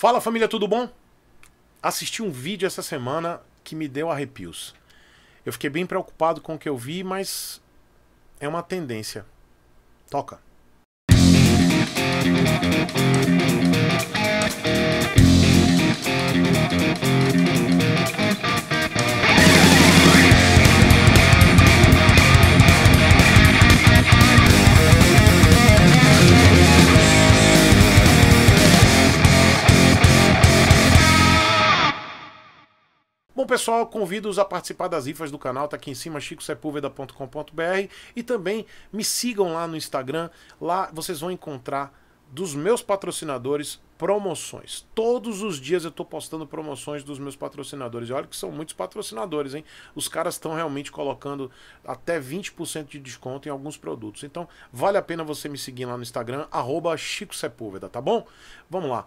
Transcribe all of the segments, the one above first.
Fala família, tudo bom? Assisti um vídeo essa semana que me deu arrepios. Eu fiquei bem preocupado com o que eu vi, mas é uma tendência. Toca. Música pessoal, convido-os a participar das rifas do canal, tá aqui em cima, chicosepulveda.com.br e também me sigam lá no Instagram, lá vocês vão encontrar dos meus patrocinadores promoções. Todos os dias eu estou postando promoções dos meus patrocinadores. E olha que são muitos patrocinadores, hein? Os caras estão realmente colocando até 20% de desconto em alguns produtos. Então, vale a pena você me seguir lá no Instagram, arroba Chico Sepúlveda, tá bom? Vamos lá.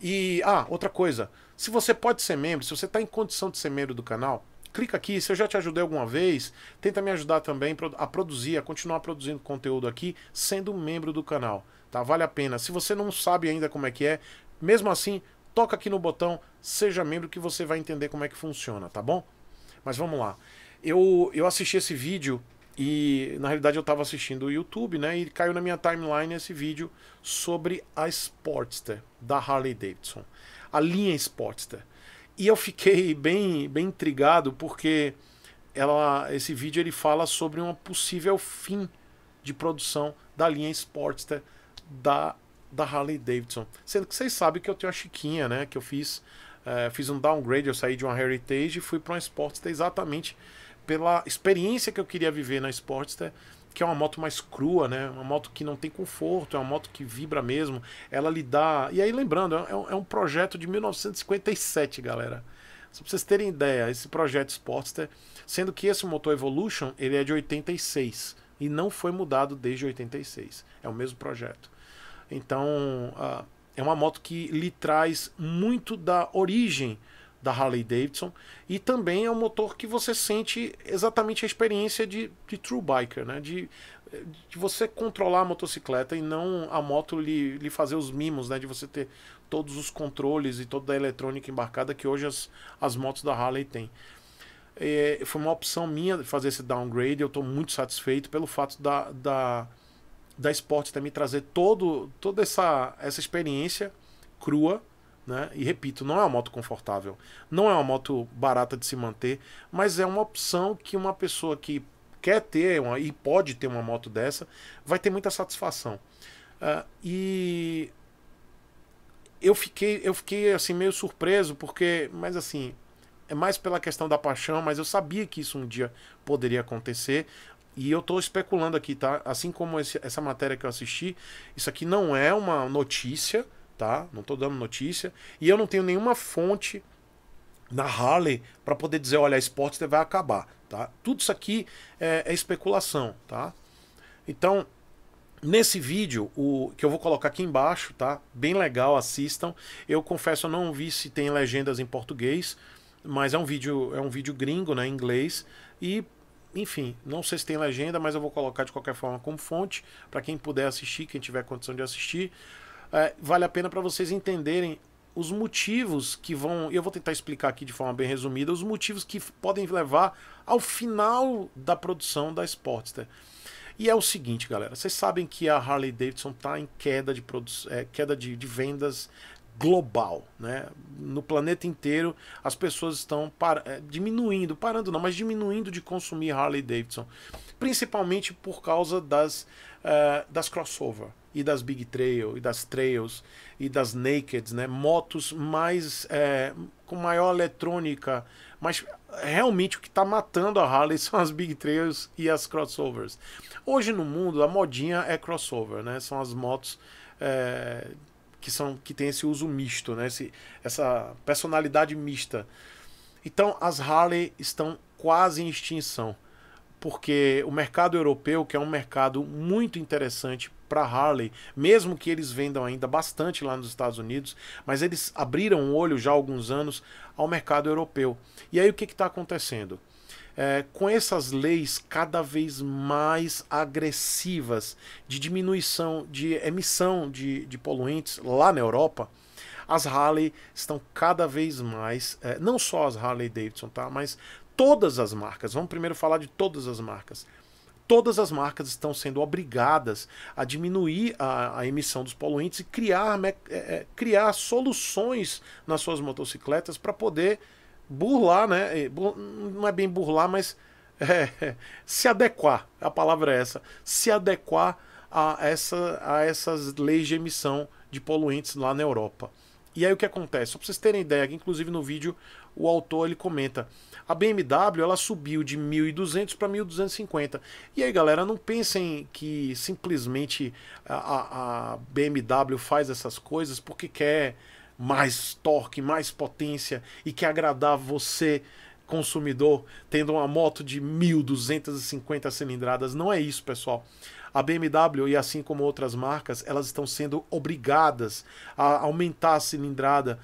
E, ah, outra coisa. Se você pode ser membro, se você está em condição de ser membro do canal, clica aqui. Se eu já te ajudei alguma vez, tenta me ajudar também a produzir, a continuar produzindo conteúdo aqui, sendo membro do canal. Tá? Vale a pena. Se você não sabe ainda como é que é, mesmo assim, toca aqui no botão Seja Membro que você vai entender como é que funciona, tá bom? Mas vamos lá. Eu, eu assisti esse vídeo e na realidade eu estava assistindo o YouTube, né? E caiu na minha timeline esse vídeo sobre a Sportster da Harley Davidson, a linha Sportster. E eu fiquei bem, bem intrigado porque ela, esse vídeo ele fala sobre um possível fim de produção da linha Sportster da, da Harley Davidson. Sendo que vocês sabem que eu tenho a Chiquinha, né? Que eu fiz, eh, fiz um downgrade, eu saí de uma Heritage e fui para uma Sportster exatamente pela experiência que eu queria viver na Sportster, que é uma moto mais crua, né? Uma moto que não tem conforto, é uma moto que vibra mesmo. Ela lhe dá. E aí, lembrando, é, é, é um projeto de 1957, galera. Só pra vocês terem ideia, esse projeto Sportster, sendo que esse motor Evolution, ele é de 86 e não foi mudado desde 86. É o mesmo projeto. Então, ah, é uma moto que lhe traz muito da origem da Harley Davidson. E também é um motor que você sente exatamente a experiência de, de true biker, né? De, de você controlar a motocicleta e não a moto lhe, lhe fazer os mimos, né? De você ter todos os controles e toda a eletrônica embarcada que hoje as, as motos da Harley têm. É, foi uma opção minha fazer esse downgrade. Eu estou muito satisfeito pelo fato da, da, da Sport ter me trazer todo, toda essa, essa experiência crua né? E repito, não é uma moto confortável, não é uma moto barata de se manter, mas é uma opção que uma pessoa que quer ter uma, e pode ter uma moto dessa vai ter muita satisfação. Uh, e eu fiquei, eu fiquei assim meio surpreso porque, mas assim, é mais pela questão da paixão, mas eu sabia que isso um dia poderia acontecer. E eu estou especulando aqui, tá? Assim como esse, essa matéria que eu assisti, isso aqui não é uma notícia, tá? Não estou dando notícia. E eu não tenho nenhuma fonte na Harley para poder dizer, olha, a Sportster vai acabar, tá? Tudo isso aqui é, é especulação, tá? Então, Nesse vídeo, o que eu vou colocar aqui embaixo, tá? Bem legal, assistam. Eu confesso, eu não vi se tem legendas em português, mas é um vídeo, é um vídeo gringo, né, em inglês. E, enfim, não sei se tem legenda, mas eu vou colocar de qualquer forma como fonte para quem puder assistir, quem tiver condição de assistir é, vale a pena para vocês entenderem os motivos que vão. Eu vou tentar explicar aqui de forma bem resumida, os motivos que podem levar ao final da produção da Sportster. E é o seguinte, galera, vocês sabem que a Harley Davidson está em queda de, produ... É, queda de, de vendas global, né? No planeta inteiro as pessoas estão é, diminuindo, parando não, mas diminuindo de consumir Harley Davidson, principalmente por causa das uh, das crossover e das Big Trail, e das Trails, e das Nakeds, né? Motos mais é, com maior eletrônica, mas realmente o que está matando a Harley são as Big Trails e as crossovers. Hoje no mundo a modinha é crossover, né? São as motos é, que são que tem esse uso misto, né? Esse, essa personalidade mista. Então as Harley estão quase em extinção, porque o mercado europeu, que é um mercado muito interessante para Harley, mesmo que eles vendam ainda bastante lá nos Estados Unidos, mas eles abriram o olho já há alguns anos ao mercado europeu. E aí o que está acontecendo? É, com essas leis cada vez mais agressivas de diminuição de emissão de, de poluentes lá na Europa, as Harley estão cada vez mais, é, não só as Harley Davidson, tá? mas todas as marcas. Vamos primeiro falar de todas as marcas todas as marcas estão sendo obrigadas a diminuir a, a emissão dos poluentes e criar, é, é, criar soluções nas suas motocicletas para poder burlar, né? Não é bem burlar, mas é, se adequar, a palavra é essa, se adequar a, essa, a essas leis de emissão de poluentes lá na Europa. E aí o que acontece? Só para vocês terem ideia, inclusive no vídeo o autor ele comenta. A BMW ela subiu de 1.200 para 1.250. E aí, galera, não pensem que simplesmente a, a BMW faz essas coisas porque quer mais torque, mais potência e quer agradar você consumidor tendo uma moto de 1.250 cilindradas. Não é isso, pessoal. A BMW e assim como outras marcas, elas estão sendo obrigadas a aumentar a cilindrada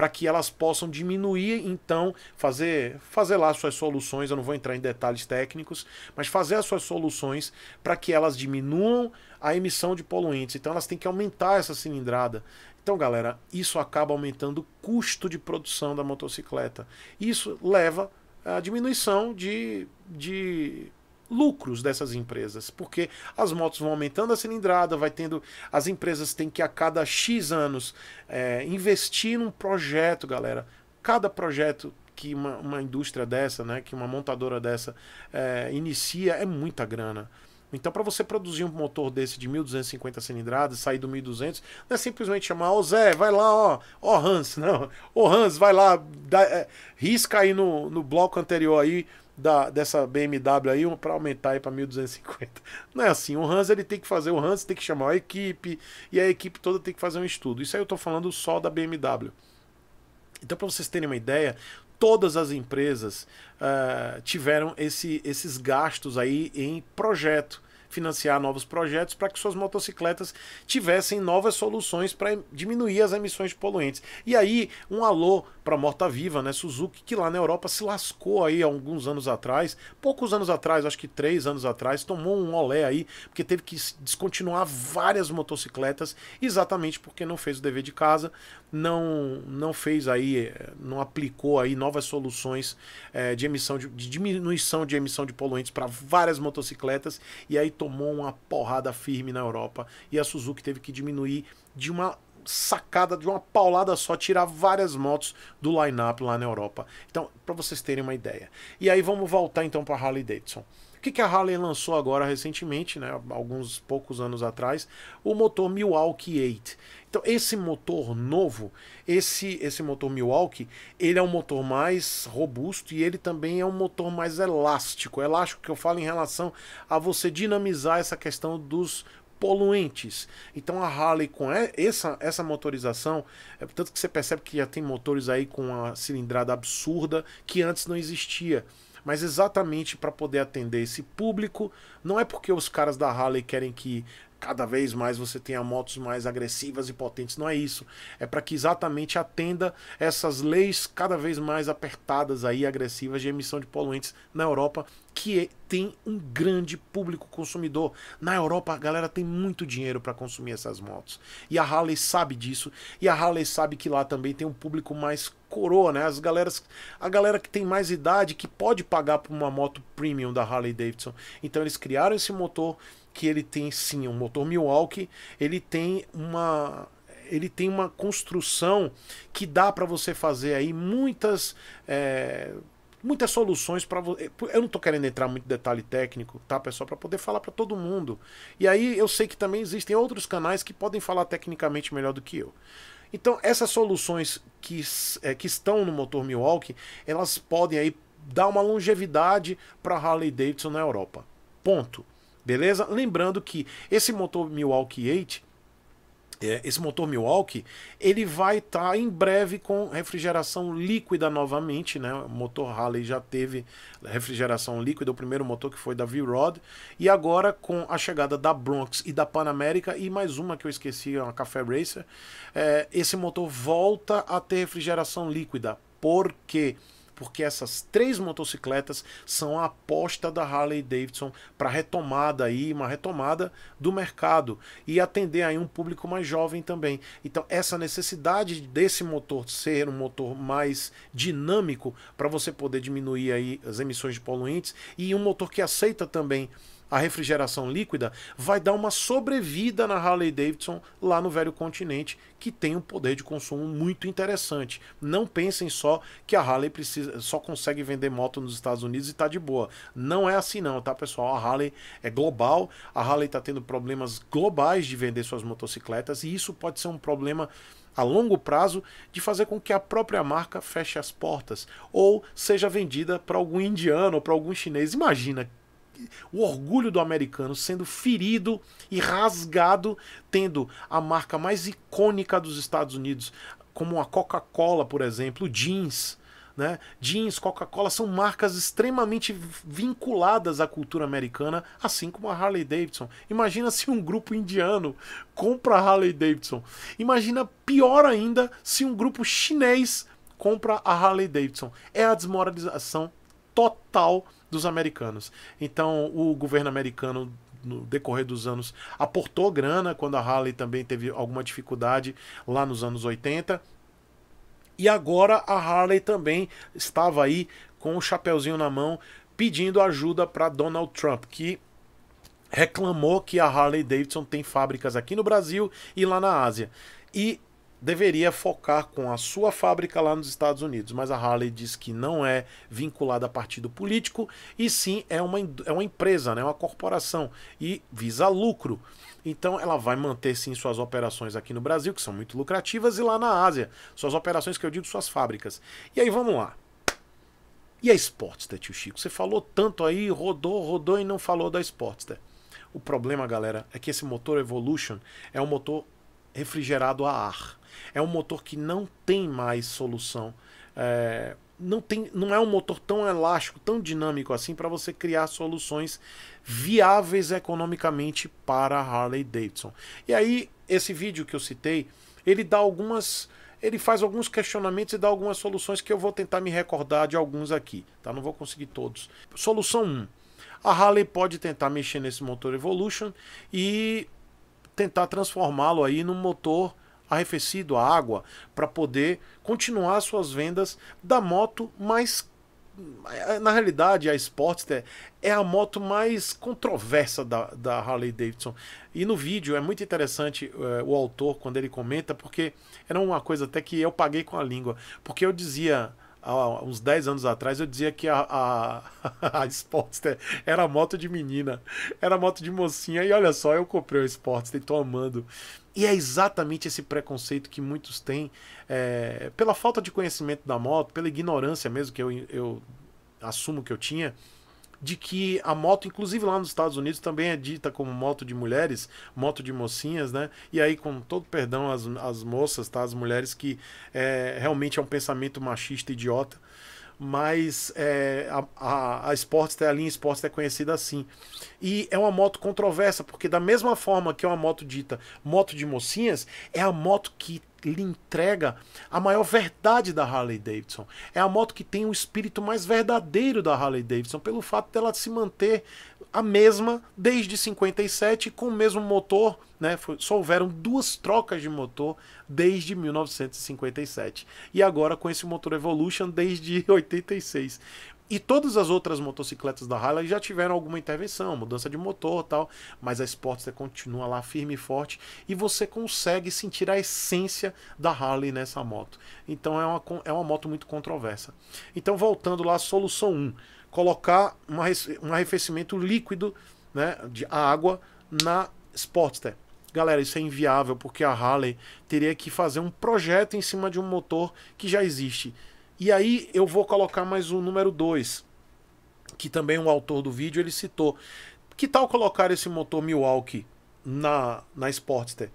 para que elas possam diminuir, então, fazer, fazer lá suas soluções. Eu não vou entrar em detalhes técnicos, mas fazer as suas soluções para que elas diminuam a emissão de poluentes. Então, elas têm que aumentar essa cilindrada. Então, galera, isso acaba aumentando o custo de produção da motocicleta. Isso leva à diminuição de, de lucros dessas empresas, porque as motos vão aumentando a cilindrada, vai tendo. As empresas têm que a cada X anos é, investir num projeto, galera. Cada projeto que uma, uma, indústria dessa, né, que uma montadora dessa é, inicia é muita grana. Então, para você produzir um motor desse de 1.250 cilindradas, sair do 1.200, não é simplesmente chamar, ô oh, Zé, vai lá, ó, ó Hans, não, ô Hans, vai lá, dá, é, risca aí no, no bloco anterior aí da, dessa BMW aí para aumentar para 1250. Não é assim, o Hans ele tem que fazer, o Hans tem que chamar a equipe e a equipe toda tem que fazer um estudo. Isso aí eu estou falando só da BMW. Então para vocês terem uma ideia, todas as empresas uh, tiveram esse, esses gastos aí em projeto financiar novos projetos para que suas motocicletas tivessem novas soluções para diminuir as emissões de poluentes. E aí, um alô para a Morta Viva, né, Suzuki, que lá na Europa se lascou aí alguns anos atrás, poucos anos atrás, acho que três anos atrás, tomou um olé aí, porque teve que descontinuar várias motocicletas, exatamente porque não fez o dever de casa, não, não fez aí, eh, não aplicou aí novas soluções é, de emissão de, de, diminuição de emissão de poluentes para várias motocicletas e aí tomou uma porrada firme na Europa e a Suzuki teve que diminuir de uma sacada de uma paulada só tirar várias motos do line-up lá na Europa. Então, para vocês terem uma ideia. E aí vamos voltar então para Harley Davidson. O que, que a Harley lançou agora recentemente, né, alguns poucos anos atrás, o motor Milwaukee 8. Então esse motor novo, esse esse motor Milwaukee, ele é um motor mais robusto e ele também é um motor mais elástico. Elástico que eu falo em relação a você dinamizar essa questão dos poluentes. Então a Harley com essa, essa motorização, é, tanto que você percebe que já tem motores aí com uma cilindrada absurda que antes não existia. Mas exatamente para poder atender esse público, não é porque os caras da Harley querem que cada vez mais você tenha motos mais agressivas e potentes. Não é isso. É para que exatamente atenda essas leis cada vez mais apertadas aí, agressivas de emissão de poluentes na Europa, que é, tem um grande público consumidor. Na Europa, a galera tem muito dinheiro para consumir essas motos. E a Harley sabe disso. E a Harley sabe que lá também tem um público mais coroa, né? As galeras, a galera que tem mais idade, que pode pagar por uma moto premium da Harley Davidson. Então eles criaram esse motor que ele tem sim um motor Milwaukee, ele tem uma ele tem uma construção que dá para você fazer aí muitas é, muitas soluções para você. Eu não estou querendo entrar muito em detalhe técnico, tá, pessoal, para poder falar para todo mundo. E aí eu sei que também existem outros canais que podem falar tecnicamente melhor do que eu. Então, essas soluções que, é, que estão no motor Milwaukee, elas podem aí dar uma longevidade para Harley Davidson na Europa. Ponto. Beleza? Lembrando que esse motor Milwaukee 8 é, esse motor Milwaukee, ele vai estar tá em breve com refrigeração líquida novamente, né? O motor Harley já teve refrigeração líquida, o primeiro motor que foi da V-Rod, e agora com a chegada da Bronx e da Panamérica e mais uma que eu esqueci, a Café Racer, é, esse motor volta a ter refrigeração líquida, porque quê? porque essas três motocicletas são a aposta da Harley Davidson para retomada aí, uma retomada do mercado e atender aí um público mais jovem também. Então, essa necessidade desse motor ser um motor mais dinâmico para você poder diminuir aí as emissões de poluentes e um motor que aceita também a refrigeração líquida, vai dar uma sobrevida na Harley Davidson lá no velho continente, que tem um poder de consumo muito interessante. Não pensem só que a Harley precisa, só consegue vender moto nos Estados Unidos e está de boa. Não é assim não, tá pessoal? A Harley é global, a Harley está tendo problemas globais de vender suas motocicletas e isso pode ser um problema a longo prazo de fazer com que a própria marca feche as portas ou seja vendida para algum indiano ou para algum chinês. Imagina o orgulho do americano sendo ferido e rasgado, tendo a marca mais icônica dos Estados Unidos, como a Coca-Cola, por exemplo, jeans. Né? Jeans, Coca-Cola são marcas extremamente vinculadas à cultura americana, assim como a Harley Davidson. Imagina se um grupo indiano compra a Harley Davidson. Imagina pior ainda se um grupo chinês compra a Harley Davidson. É a desmoralização total dos americanos. Então, o governo americano no decorrer dos anos aportou grana quando a Harley também teve alguma dificuldade lá nos anos 80. E agora a Harley também estava aí com o chapéuzinho na mão pedindo ajuda para Donald Trump, que reclamou que a Harley Davidson tem fábricas aqui no Brasil e lá na Ásia. E deveria focar com a sua fábrica lá nos Estados Unidos, mas a Harley diz que não é vinculada a partido político e sim é uma, é uma empresa, né, uma corporação e visa lucro. Então ela vai manter sim suas operações aqui no Brasil, que são muito lucrativas, e lá na Ásia, suas operações que eu digo, suas fábricas. E aí vamos lá. E a Sportster, tio Chico? Você falou tanto aí, rodou, rodou e não falou da Sportster. O problema, galera, é que esse motor Evolution é um motor refrigerado a ar. É um motor que não tem mais solução. É, não, tem, não é um motor tão elástico, tão dinâmico assim para você criar soluções viáveis economicamente para a Harley Davidson. E aí, esse vídeo que eu citei, ele dá algumas. Ele faz alguns questionamentos e dá algumas soluções que eu vou tentar me recordar de alguns aqui, tá? Não vou conseguir todos. Solução 1. A Harley pode tentar mexer nesse motor Evolution e tentar transformá-lo aí num motor arrefecido a água para poder continuar suas vendas da moto mais eh, na realidade, a Sportster é a moto mais controversa da, da Harley Davidson. E no vídeo é muito interessante é, o autor quando ele comenta, porque era uma coisa até que eu paguei com a língua. Porque eu dizia há uns 10 anos atrás eu dizia que a, a, a Sportster era moto de menina, era moto de mocinha, e olha só, eu comprei o Sportster e tô amando. E é exatamente esse preconceito que muitos têm é, pela falta de conhecimento da moto, pela ignorância mesmo que eu, eu assumo que eu tinha de que a moto, inclusive lá nos Estados Unidos, também é dita como moto de mulheres, moto de mocinhas, né? E aí, com todo perdão, às moças, tá? As mulheres que é, realmente é um pensamento machista idiota. Mas é, a, a, a Sportster, a linha Sportster é conhecida assim. E é uma moto controversa, porque da mesma forma que é uma moto dita moto de mocinhas, é a moto que lhe entrega a maior verdade da Harley Davidson. É a moto que tem o espírito mais verdadeiro da Harley Davidson, pelo fato dela se manter a mesma desde 57 com o mesmo motor, né? Só houveram duas trocas de motor desde 1957 e agora com esse motor Evolution desde 86. E todas as outras motocicletas da Harley já tiveram alguma intervenção, mudança de motor tal, mas a Sportster continua lá firme e forte e você consegue sentir a essência da Harley nessa moto. Então é uma, é uma moto muito controversa. Então voltando lá, solução 1, colocar uma, um arrefecimento líquido né, de água na Sportster. Galera, isso é inviável porque a Harley teria que fazer um projeto em cima de um motor que já existe. E aí eu vou colocar mais o número 2, que também o autor do vídeo ele citou. Que tal colocar esse motor Milwaukee na, na Sportster?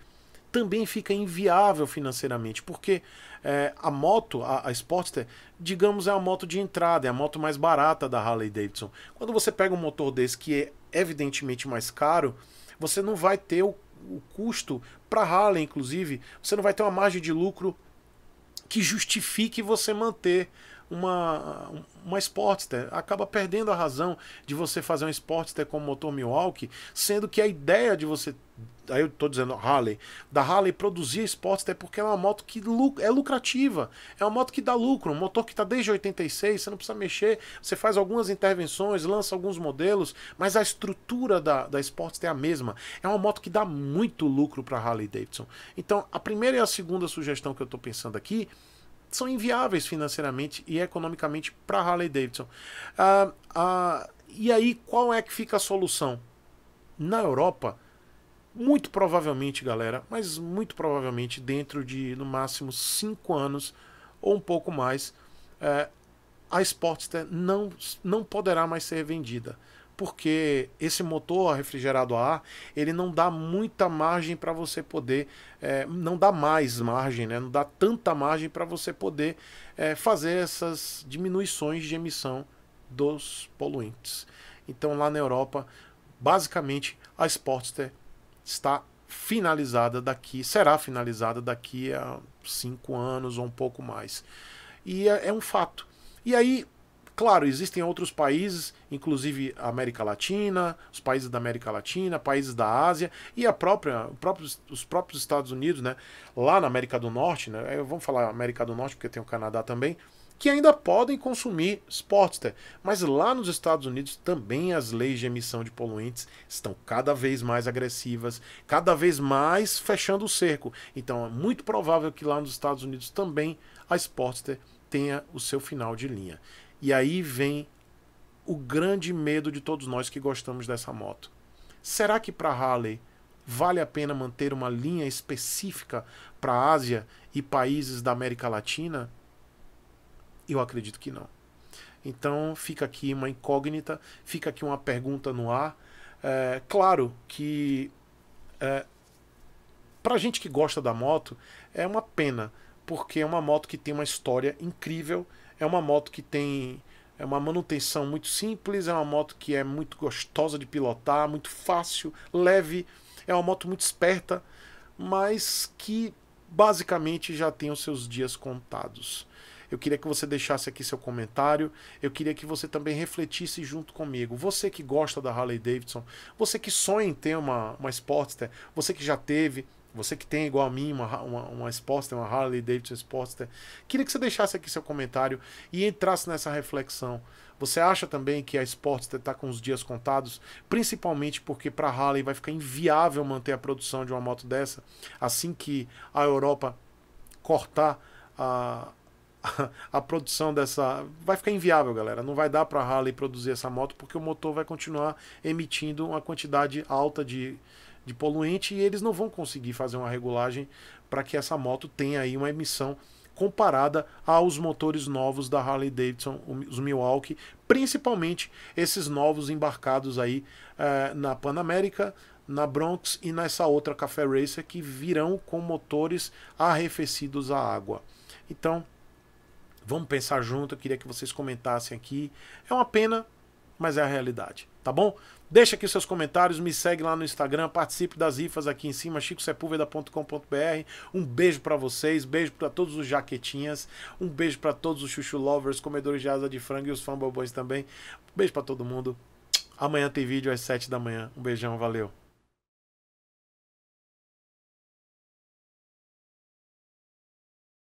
Também fica inviável financeiramente, porque é, a moto, a, a Sportster, digamos, é a moto de entrada, é a moto mais barata da Harley Davidson. Quando você pega um motor desse que é evidentemente mais caro, você não vai ter o, o custo para Harley, inclusive, você não vai ter uma margem de lucro que justifique você manter uma, uma Sportster. Acaba perdendo a razão de você fazer uma Sportster com motor Milwaukee, sendo que a ideia de você. Aí eu estou dizendo Harley, da Harley produzir Sportster é porque é uma moto que é lucrativa, é uma moto que dá lucro, um motor que está desde 86, você não precisa mexer, você faz algumas intervenções, lança alguns modelos, mas a estrutura da, da Sportster é a mesma. É uma moto que dá muito lucro para Harley Davidson. Então, a primeira e a segunda sugestão que eu estou pensando aqui são inviáveis financeiramente e economicamente para Harley Davidson. Ah, ah, e aí, qual é que fica a solução? Na Europa, muito provavelmente, galera, mas muito provavelmente dentro de no máximo cinco anos ou um pouco mais, eh, a Sportster não, não poderá mais ser vendida porque esse motor refrigerado a ar ele não dá muita margem para você poder é, não dá mais margem né? não dá tanta margem para você poder é, fazer essas diminuições de emissão dos poluentes então lá na Europa basicamente a Sportster está finalizada daqui será finalizada daqui a cinco anos ou um pouco mais e é, é um fato e aí Claro, existem outros países, inclusive a América Latina, os países da América Latina, países da Ásia e a própria, próprios, os próprios Estados Unidos, né? Lá na América do Norte, né? Vamos falar América do Norte porque tem o Canadá também, que ainda podem consumir Sportster. Né? Mas lá nos Estados Unidos também as leis de emissão de poluentes estão cada vez mais agressivas, cada vez mais fechando o cerco. Então é muito provável que lá nos Estados Unidos também a Sportster tenha o seu final de linha. E aí vem o grande medo de todos nós que gostamos dessa moto. Será que para Harley vale a pena manter uma linha específica para a Ásia e países da América Latina? Eu acredito que não. Então fica aqui uma incógnita, fica aqui uma pergunta no ar. É, claro que é, para gente que gosta da moto é uma pena, porque é uma moto que tem uma história incrível é uma moto que tem é uma manutenção muito simples, é uma moto que é muito gostosa de pilotar, muito fácil, leve, é uma moto muito esperta, mas que basicamente já tem os seus dias contados. Eu queria que você deixasse aqui seu comentário. Eu queria que você também refletisse junto comigo. Você que gosta da Harley Davidson, você que sonha em ter uma, uma Sportster, você que já teve, você que tem igual a mim uma, uma, uma Sportster, uma Harley Davidson Sportster, queria que você deixasse aqui seu comentário e entrasse nessa reflexão. Você acha também que a Sportster está com os dias contados, principalmente porque para a Harley vai ficar inviável manter a produção de uma moto dessa assim que a Europa cortar a, a, a produção dessa. Vai ficar inviável, galera. Não vai dar para a Harley produzir essa moto porque o motor vai continuar emitindo uma quantidade alta de de poluente e eles não vão conseguir fazer uma regulagem para que essa moto tenha aí uma emissão comparada aos motores novos da Harley Davidson, os Milwaukee, principalmente esses novos embarcados aí eh, na Panamérica, na Bronx e nessa outra Café Racer que virão com motores arrefecidos à água. Então, vamos pensar junto, eu queria que vocês comentassem aqui. É uma pena, mas é a realidade tá bom? Deixa aqui seus comentários, me segue lá no Instagram, participe das rifas aqui em cima, chicosepulveda.com.br. Um beijo para vocês, beijo para todos os jaquetinhas, um beijo para todos os chuchu lovers, comedores de asa de frango e os fambobões também. Um beijo para todo mundo. Amanhã tem vídeo às 7 da manhã. Um beijão, valeu.